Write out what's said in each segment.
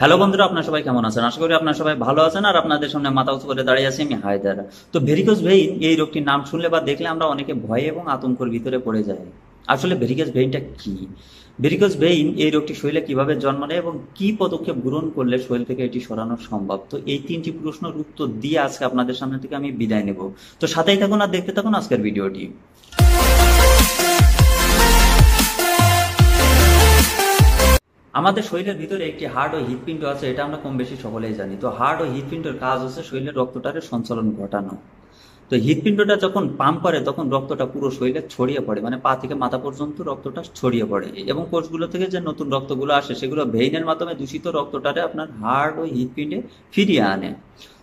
hello বন্ধুরা আপনার সবাই কেমন আছেন আশা করি আপনার সবাই ভালো আছেন আর আপনাদের সামনে মাথা উঁচু করে দাঁড়িয়ে আছি আমি হায়দার তো ভেরিকোজ ভেইন এই রোগটির নাম শুনলে বা দেখলে আমরা অনেকে ভয় এবং আতঙ্কর ভিতরে পড়ে যাই আসলে ভেরিকোজ ভেইনটা কি ভেরিকোজ ভেইন এই রোগটি শরীরে কিভাবে জন্ম নেয় এবং কি পদক্ষেপ গ্রহণ করলে শরীর থেকে এটি সরানো সম্ভব তো এই তিনটি প্রশ্নের উত্তর দিয়ে আজকে আপনাদের সামনে থেকে আমি বিদায় নেব তো সাথেই থাকুন আর দেখতে থাকুন আজকের ভিডিওটি আমাদের শরীরের ভিতরে একটি হার্ট ও হৃদপিণ্ড আছে এটা আমরা কম বেশি সকলেই জানি তো হার্ট ও হৃদপিণ্ডের কাজ হচ্ছে শরীরের রক্তটার সঞ্চালন ঘটানো তো হৃদপিণ্ডটা যখন পাম্প করে তখন রক্তটা পুরো শরীরে ছড়িয়ে পড়ে মানে পা থেকে মাথা পর্যন্ত রক্তটা ছড়িয়ে পড়ে এবং কোষগুলো থেকে যে নতুন রক্তগুলো আসে সেগুলো ভেইনের মাধ্যমে দূষিত রক্তটারে আপনার হার্ট ও হৃদপিণ্ডে ফিরিয়ে আনে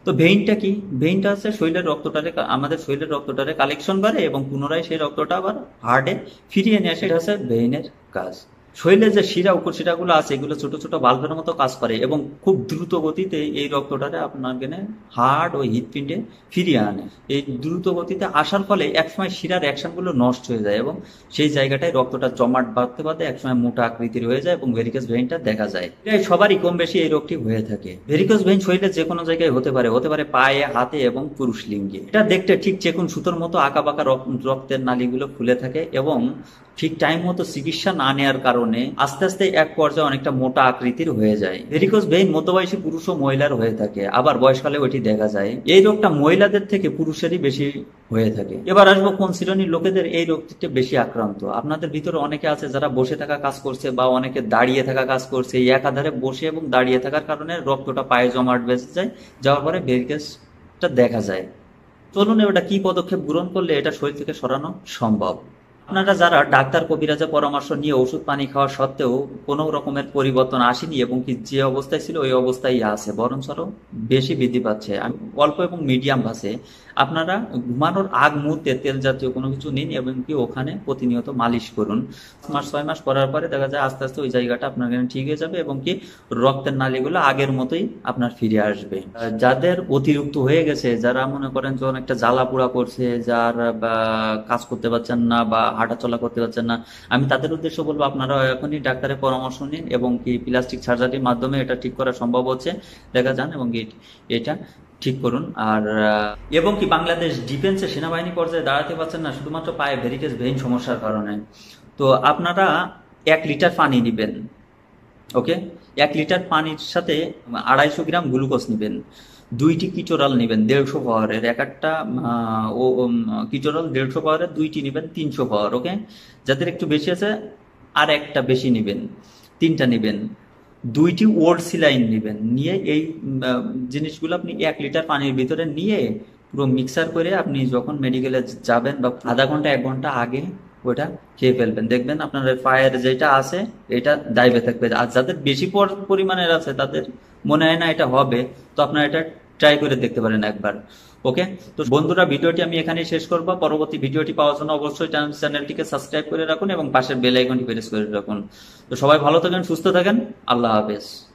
তো ভেইনটা কি ভেইনটা হচ্ছে শরীরের রক্তটারে আমাদের শরীরের রক্তটারে কালেকশন করে এবং পুনরায় সেই রক্তটা আবার হার্টে ফিরিয়ে নিয়ে সেটা হচ্ছে ভেইনের কাজ শরীরে যে শিরা উপশিরাগুলো আছে এগুলো ছোট ছোট বাল্বের মতো কাজ করে এবং খুব দ্রুত গতিতে এই রক্তটাকে আপনার কেনে হার্ট ও হৃদপিণ্ডে ফিরিয়ে আনে এই দ্রুত গতিতে আসার ফলে একসময় শিরার অ্যাকশনগুলো নষ্ট হয়ে যায় এবং সেই জায়গাটায় রক্তটা জমাট বাঁধতে বাড়তে একসময় মোটা আকৃতির হয়ে যায় এবং ভেরিকাস ভেইনটা দেখা যায় প্রায় সবারই কম বেশি এই রোগটি হয়ে থাকে ভেরিকাস ভেইন শরীরে যে কোনো জায়গায় হতে পারে হতে পারে পায়ে হাতে এবং পুরুষ লিঙ্গে এটা দেখতে ঠিক চেকুন সুতোর মতো আঁকা বাঁকা রক্তের নালীগুলো খুলে থাকে এবং ঠিক টাইম মতো চিকিৎসা না নেওয়ার কারণে কারণে আস্তে আস্তে এক পর্যায়ে অনেকটা মোটা আকৃতির হয়ে যায় ভেরিকোস ভেইন মধ্যবয়সী পুরুষ ও মহিলার হয়ে থাকে আবার বয়সকালে ওইটি দেখা যায় এই রোগটা মহিলাদের থেকে পুরুষেরই বেশি হয়ে থাকে এবার আসবো কোন শ্রেণীর লোকেদের এই রোগটিতে বেশি আক্রান্ত আপনাদের ভিতরে অনেকে আছে যারা বসে থাকা কাজ করছে বা অনেকে দাঁড়িয়ে থাকা কাজ করছে এক আধারে বসে এবং দাঁড়িয়ে থাকার কারণে রক্তটা পায়ে জমাট বেঁচে যায় যাওয়ার পরে ভেরিকেসটা দেখা যায় চলুন এটা কি পদক্ষেপ গ্রহণ করলে এটা শরীর থেকে সরানো সম্ভব আপনারা যারা ডাক্তার কবিরাজের পরামর্শ নিয়ে ওষুধ পানি খাওয়া সত্ত্বেও কোনো রকমের পরিবর্তন আসেনি এবং কি যে অবস্থায় ছিল ওই অবস্থায় আছে বরঞ্চ আরও বেশি বৃদ্ধি পাচ্ছে অল্প এবং মিডিয়াম ভাসে আপনারা ঘুমানোর আগ মুহূর্তে তেল জাতীয় কোনো কিছু নিন এবং কি ওখানে প্রতিনিয়ত মালিশ করুন মাস ছয় মাস করার পরে দেখা যায় আস্তে আস্তে ওই জায়গাটা আপনার ঠিক হয়ে যাবে এবং কি রক্তের নালীগুলো আগের মতোই আপনার ফিরে আসবে যাদের অতিরিক্ত হয়ে গেছে যারা মনে করেন যে অনেকটা জ্বালা পোড়া করছে যার কাজ করতে পারছেন না বা হাঁটাচলা করতে পারছেন না আমি তাদের উদ্দেশ্য বলবো আপনারা এখনই ডাক্তারের পরামর্শ নিন এবং কি প্লাস্টিক সার্জারির মাধ্যমে এটা ঠিক করা সম্ভব হচ্ছে দেখা যান এবং এটা ঠিক করুন আর এবং কি বাংলাদেশ ডিফেন্সে সেনাবাহিনী পর্যায়ে দাঁড়াতে পারছেন না শুধুমাত্র পায়ে ভেরিকেজ ভেইন সমস্যার কারণে তো আপনারা এক লিটার পানি নিবেন ওকে এক লিটার পানির সাথে আড়াইশো গ্রাম গ্লুকোজ নিবেন দুইটি কিচোরাল নেবেন দেড়শো পাওয়ারের এক একটা ও দেড়শো পাওয়ারের দুইটি নেবেন তিনশো পাওয়ার ওকে যাদের একটু বেশি আছে আর একটা বেশি নেবেন তিনটা নেবেন দুইটি ওল্ড সিলাইন নেবেন নিয়ে এই জিনিসগুলো আপনি এক লিটার পানির ভিতরে নিয়ে পুরো মিক্সার করে আপনি যখন মেডিকেলে যাবেন বা আধা ঘন্টা এক ঘন্টা আগে ওটা খেয়ে ফেলবেন দেখবেন আপনার পায়ের যেটা আছে এটা দায়বে থাকবে আর যাদের বেশি পরিমাণের আছে তাদের মনে হয় না এটা হবে তো আপনার এটা ট্রাই করে দেখতে পারেন একবার ওকে তো বন্ধুরা ভিডিওটি আমি এখানেই শেষ করব পরবর্তী ভিডিওটি পাওয়ার জন্য অবশ্যই চ্যানেলটিকে সাবস্ক্রাইব করে রাখুন এবং পাশের বেল আইকনটি প্রেস করে রাখুন তো সবাই ভালো থাকেন সুস্থ থাকেন আল্লাহ হাফেজ